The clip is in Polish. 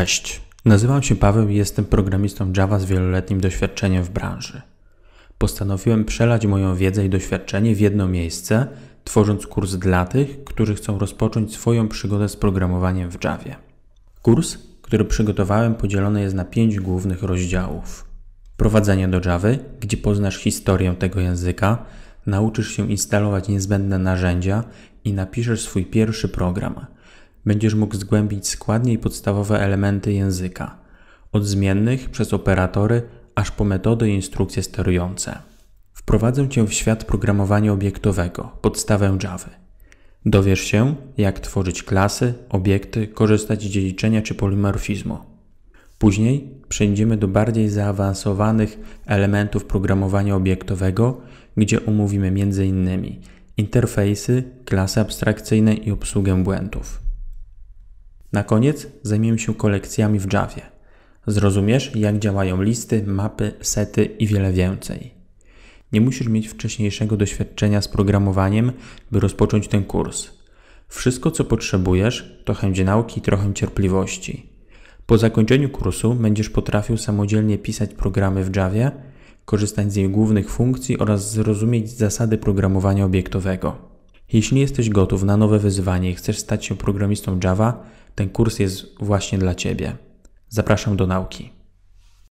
Cześć, nazywam się Paweł i jestem programistą Java z wieloletnim doświadczeniem w branży. Postanowiłem przelać moją wiedzę i doświadczenie w jedno miejsce, tworząc kurs dla tych, którzy chcą rozpocząć swoją przygodę z programowaniem w Javie. Kurs, który przygotowałem, podzielony jest na pięć głównych rozdziałów. Prowadzenie do Java, gdzie poznasz historię tego języka, nauczysz się instalować niezbędne narzędzia i napiszesz swój pierwszy program – będziesz mógł zgłębić składnie i podstawowe elementy języka, od zmiennych przez operatory aż po metody i instrukcje sterujące. Wprowadzę Cię w świat programowania obiektowego, podstawę Java. Dowiesz się, jak tworzyć klasy, obiekty, korzystać z dziedziczenia czy polimorfizmu. Później przejdziemy do bardziej zaawansowanych elementów programowania obiektowego, gdzie omówimy m.in. interfejsy, klasy abstrakcyjne i obsługę błędów. Na koniec zajmiemy się kolekcjami w Javie. Zrozumiesz, jak działają listy, mapy, sety i wiele więcej. Nie musisz mieć wcześniejszego doświadczenia z programowaniem, by rozpocząć ten kurs. Wszystko, co potrzebujesz, to chęć nauki i trochę cierpliwości. Po zakończeniu kursu będziesz potrafił samodzielnie pisać programy w Javie, korzystać z jej głównych funkcji oraz zrozumieć zasady programowania obiektowego. Jeśli jesteś gotów na nowe wyzwanie i chcesz stać się programistą Java, ten kurs jest właśnie dla Ciebie. Zapraszam do nauki.